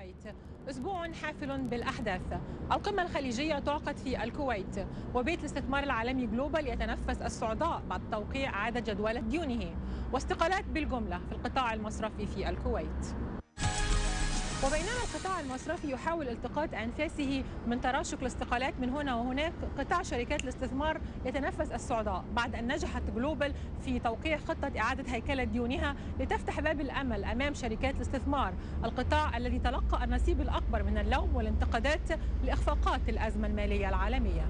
الكويت أسبوع حافل بالأحداث القمة الخليجية تعقد في الكويت وبيت الاستثمار العالمي جلوبال يتنفس الصعداء بعد توقيع عدد جدول ديونه واستقالات بالجملة في القطاع المصرفي في الكويت وبينما القطاع المصرفي يحاول التقاط أنفاسه من تراشق الاستقالات من هنا وهناك قطاع شركات الاستثمار يتنفس الصعداء بعد أن نجحت جلوبل في توقيع خطة إعادة هيكلة ديونها لتفتح باب الأمل أمام شركات الاستثمار القطاع الذي تلقى النصيب الأكبر من اللوم والانتقادات لإخفاقات الأزمة المالية العالمية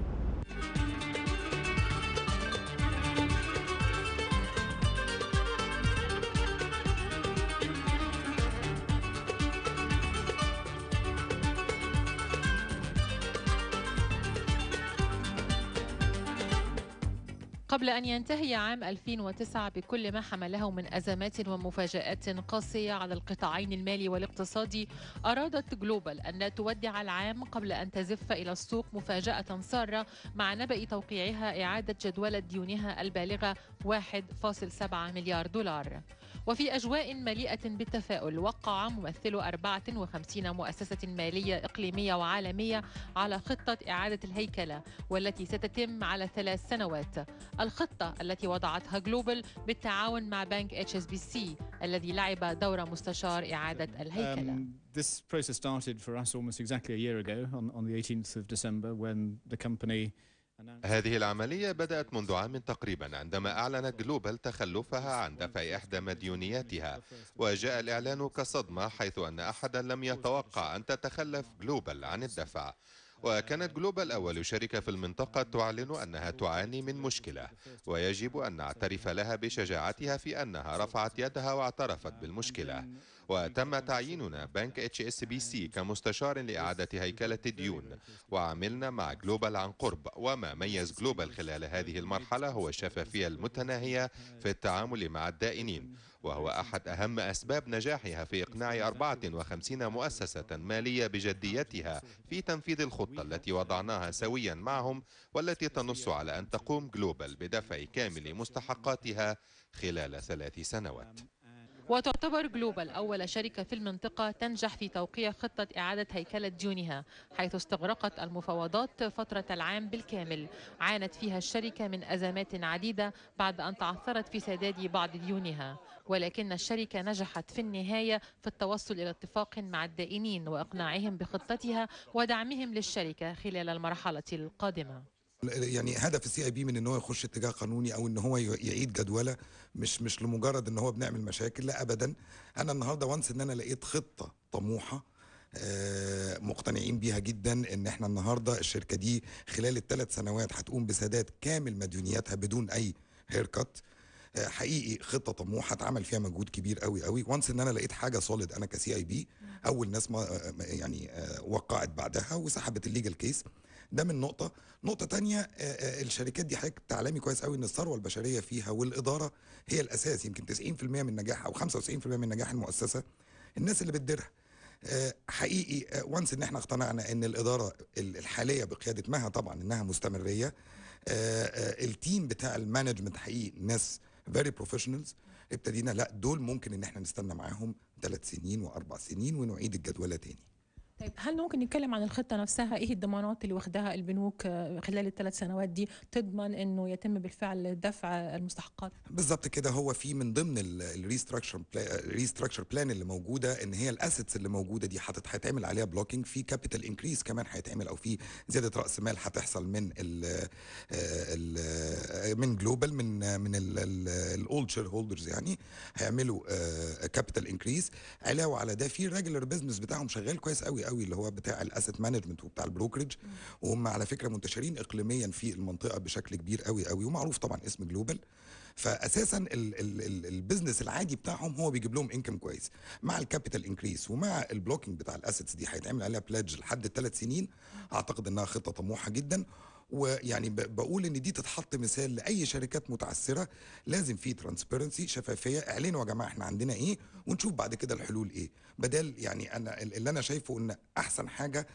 قبل أن ينتهي عام 2009 بكل ما حمله من أزمات ومفاجآت قاسية على القطاعين المالي والاقتصادي أرادت جلوبال أن تودع العام قبل أن تزف إلى السوق مفاجأة سارة مع نبأ توقيعها إعادة جدولة ديونها البالغة 1.7 مليار دولار وفي أجواء مليئة بالتفاؤل وقع ممثل 54 مؤسسة مالية إقليمية وعالمية على خطة إعادة الهيكلة والتي ستتم على ثلاث سنوات الخطة التي وضعتها جلوبل بالتعاون مع بنك اتش اس بي سي الذي لعب دور مستشار إعادة um, الهيكلة. This process started for us almost exactly a year ago on, on the 18th of December when the company هذه العملية بدأت منذ عام تقريبا عندما أعلنت جلوبال تخلفها عن دفع إحدى مديونياتها وجاء الإعلان كصدمة حيث أن أحدا لم يتوقع أن تتخلف جلوبال عن الدفع وكانت جلوبال أول شركة في المنطقة تعلن أنها تعاني من مشكلة ويجب أن نعترف لها بشجاعتها في أنها رفعت يدها واعترفت بالمشكلة وتم تعييننا بنك اتش اس بي سي كمستشار لإعادة هيكلة الديون وعملنا مع جلوبال عن قرب وما ميز جلوبال خلال هذه المرحلة هو الشفافية المتناهية في التعامل مع الدائنين وهو أحد أهم أسباب نجاحها في إقناع 54 مؤسسة مالية بجديتها في تنفيذ الخطة التي وضعناها سويا معهم والتي تنص على أن تقوم جلوبال بدفع كامل مستحقاتها خلال ثلاث سنوات وتعتبر جلوبال أول شركة في المنطقة تنجح في توقيع خطة إعادة هيكلة ديونها حيث استغرقت المفاوضات فترة العام بالكامل عانت فيها الشركة من أزمات عديدة بعد أن تعثرت في سداد بعض ديونها ولكن الشركة نجحت في النهاية في التوصل إلى اتفاق مع الدائنين وإقناعهم بخطتها ودعمهم للشركة خلال المرحلة القادمة يعني هدف السي اي بي من ان هو يخش اتجاه قانوني او ان هو يعيد جدوله مش مش لمجرد ان هو بنعمل مشاكل لا ابدا انا النهارده وانس ان انا لقيت خطه طموحه آه، مقتنعين بيها جدا ان احنا النهارده الشركه دي خلال الثلاث سنوات هتقوم بسداد كامل مديونياتها بدون اي هيركت آه، حقيقي خطه طموحه اتعمل فيها مجهود كبير قوي قوي وانس ان انا لقيت حاجه سوليد انا كسي اي بي اول ناس ما آه، يعني وقعت بعدها وسحبت الليجل كيس ده من نقطه نقطه تانية آه، آه، الشركات دي حضرتك تعلمي كويس قوي ان الثروه البشريه فيها والاداره هي الاساس يمكن 90% من نجاح او 95% من نجاح المؤسسه الناس اللي بتديرها آه، حقيقي وانس ان احنا اقتنعنا ان الاداره الحاليه بقياده مها طبعا انها مستمريه التيم بتاع المانجمنت حقيقي ناس فيري بروفيشنالز ابتدينا لا دول ممكن ان احنا نستنى معاهم ثلاث سنين واربع سنين ونعيد الجدوله تاني طيب هل ممكن نتكلم عن الخطه نفسها ايه الضمانات اللي واخدها البنوك آه، خلال الثلاث سنوات دي تضمن انه يتم بالفعل دفع المستحقات بالظبط كده هو في من ضمن الريستراكشر بلان اللي موجوده ان هي الاسيتس اللي موجوده دي هيتعمل عليها بلوكينج في كابيتال انكريس كمان هيتعمل او في زياده راس مال هتحصل من الـ آه، الـ آه، من جلوبال من من الاولد شير هولدرز يعني هيعملوا كابيتال انكريس علاوه على ده في الريجولر بزنس بتاعهم شغال كويس قوي قوي اللي هو بتاع الاسيت مانجمنت وبتاع البروكرج وهم على فكره منتشرين اقليميا في المنطقه بشكل كبير قوي قوي ومعروف طبعا اسم جلوبال فاساسا البزنس العادي بتاعهم هو بيجيب لهم انكم كويس مع الكابيتال انكريس ومع البلوكينج بتاع الاسيتس دي هيتعمل عليها بلاج لحد ثلاث سنين اعتقد انها خطه طموحه جدا ويعني بقول ان دي تتحط مثال لاي شركات متعثره لازم في ترانسبيرنسي شفافيه اعلنوا يا جماعه احنا عندنا ايه ونشوف بعد كده الحلول ايه بدل يعني انا اللي انا شايفه ان احسن حاجه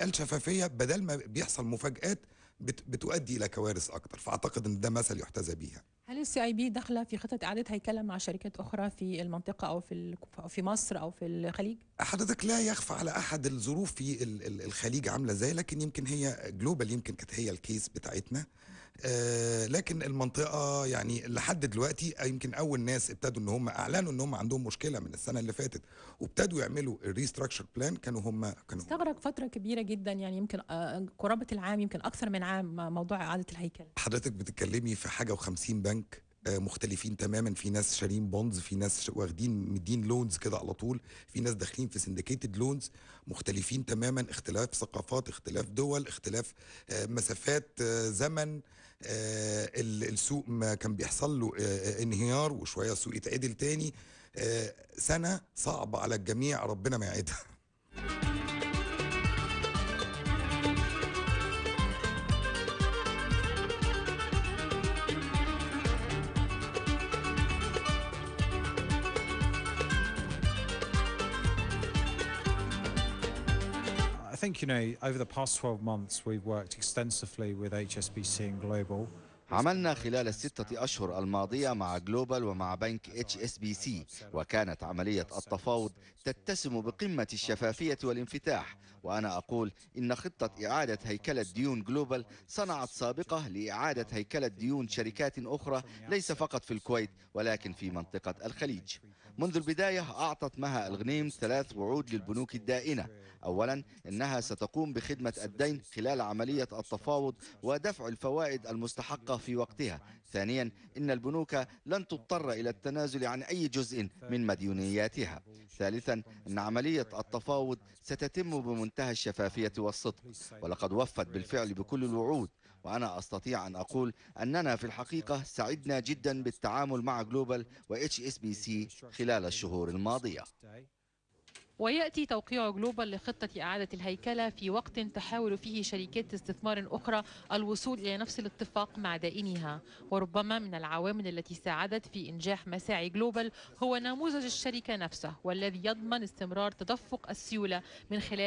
الشفافيه بدل ما بيحصل مفاجات بتؤدي الى كوارث اكتر فاعتقد ان ده مثل يحتذى بيها هل السي اي بي داخله في خطه اعاده هيكله مع شركات اخرى في المنطقه او في في مصر او في الخليج؟ حضرتك لا يخفى على احد الظروف في الخليج عامله ازاي لكن يمكن هي جلوبال يمكن كانت هي الكيس بتاعتنا آه، لكن المنطقه يعني لحد دلوقتي آه، يمكن اول ناس ابتدوا ان هم اعلنوا ان هم عندهم مشكله من السنه اللي فاتت وابتدوا يعملوا الريستراكشر بلان كانوا هم كانوا استغرق فتره كبيره جدا يعني يمكن آه، قرابه العام يمكن اكثر من عام موضوع اعاده الهيكل حضرتك بتتكلمي في حاجه و50 بنك مختلفين تماما في ناس شارين بونز في ناس واخدين مدين لونز كده على طول في ناس داخلين في سندكيتد لونز مختلفين تماما اختلاف ثقافات اختلاف دول اختلاف مسافات زمن آه، السوق ما كان بيحصل له آه، آه، انهيار وشويه السوق يتعدل تاني سنه صعبه على الجميع ربنا ما يعيدها عملنا خلال الستة أشهر الماضية مع جلوبال ومع بنك اتش اس بي سي وكانت عملية التفاوض تتسم بقمة الشفافية والانفتاح وأنا أقول إن خطة إعادة هيكلة ديون جلوبال صنعت سابقة لإعادة هيكلة ديون شركات أخرى ليس فقط في الكويت ولكن في منطقة الخليج منذ البداية أعطت مها الغنيم ثلاث وعود للبنوك الدائنة أولا إنها ستقوم بخدمة الدين خلال عملية التفاوض ودفع الفوائد المستحقة في وقتها ثانيا إن البنوك لن تضطر إلى التنازل عن أي جزء من مديونياتها ثالثا إن عملية التفاوض ستتم بمنتهى الشفافية والصدق ولقد وفت بالفعل بكل الوعود وأنا أستطيع أن أقول أننا في الحقيقة سعدنا جدا بالتعامل مع جلوبال و إس بي سي خلال الشهور الماضية ويأتي توقيع جلوبال لخطة إعادة الهيكلة في وقت تحاول فيه شركات استثمار أخرى الوصول إلى نفس الاتفاق مع دائنها وربما من العوامل التي ساعدت في إنجاح مساعي جلوبال هو نموذج الشركة نفسه والذي يضمن استمرار تدفق السيولة من خلال